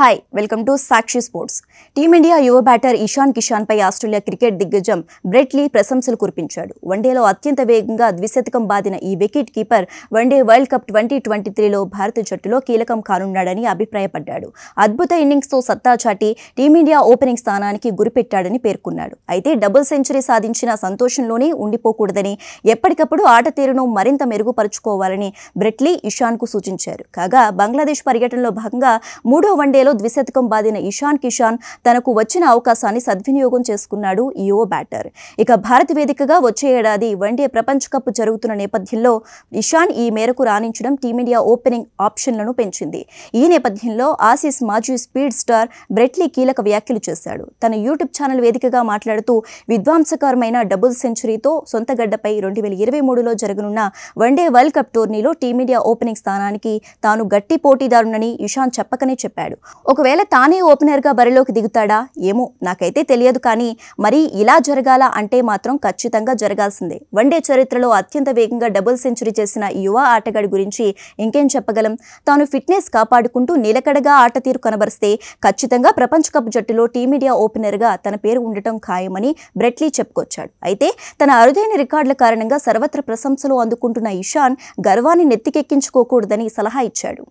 hi welcome to Sakshi sports team India యువ batter Ishan పై Australia cricket దిగ్గజం బ్రెట్లీ ప్రశంసలు కురిపించాడు వన్డేలో అత్యంత వేగంగా ద్విశతకం బాదిన ఈ wicket keeper one day world cup twenty twenty త్రీలో భారత జట్టులో కీలకం కానున్నాడని అభిప్రాయపడ్డాడు అద్భుత ఇన్నింగ్స్తో సత్తా చాటి టీమిండియా ఓపెనింగ్ స్థానానికి గురిపెట్టాడని పేర్కొన్నాడు అయితే డబుల్ సెంచరీ సాధించిన సంతోషంలోనే ఉండిపోకూడదని ఎప్పటికప్పుడు ఆట తీరును మరింత మెరుగుపరుచుకోవాలని బ్రెట్లీ ఇషాన్కు సూచించారు కాగా బంగ్లాదేశ్ పర్యటనలో భాగంగా మూడో వన్డేలో వన్డేలో ద్విశతకం బాదిన ఇషాన్ కిషాన్ తనకు వచ్చిన అవకాశాన్ని సద్వినియోగం చేసుకున్నాడు యువ బ్యాటర్ ఇక భారత వేదికగా వచ్చే ఏడాది వన్డే ప్రపంచ కప్ జరుగుతున్న నేపథ్యంలో ఇషాన్ ఈ మేరకు రాణించడం టీమిండియా ఓపెనింగ్ ఆప్షన్లను పెంచింది ఈ నేపథ్యంలో ఆసీస్ మాజీ స్పీడ్ స్టార్ బ్రెట్లీ కీలక వ్యాఖ్యలు చేశాడు తన యూట్యూబ్ ఛానల్ వేదికగా మాట్లాడుతూ విధ్వంసకరమైన డబుల్ సెంచరీతో సొంతగడ్డపై రెండు వేల ఇరవై మూడులో జరగనున్న వన్డే వరల్డ్ కప్ టోర్నీలో టీమిండియా ఓపెనింగ్ స్థానానికి తాను గట్టి పోటీదారునని ఇషాన్ చెప్పకనే చెప్పాడు ఒకవేళ తానే ఓపెనర్గా బరిలోకి దిగుతాడా ఏమో నాకైతే తెలియదు కానీ మరీ ఇలా జరగాల అంటే మాత్రం ఖచ్చితంగా జరగాల్సిందే వన్డే చరిత్రలో అత్యంత వేగంగా డబుల్ సెంచరీ చేసిన యువ ఆటగాడి గురించి ఇంకేం చెప్పగలం తాను ఫిట్నెస్ కాపాడుకుంటూ నిలకడగా ఆట తీరు కనబరిస్తే ఖచ్చితంగా ప్రపంచ కప్ జట్టులో టీమిండియా ఓపెనర్గా తన పేరు ఉండటం ఖాయమని బ్రెట్లీ చెప్పుకొచ్చాడు అయితే తన అరుదైన రికార్డుల కారణంగా సర్వత్ర ప్రశంసలు అందుకుంటున్న ఇషాన్ గర్వాన్ని నెత్తికెక్కించుకోకూడదని సలహా ఇచ్చాడు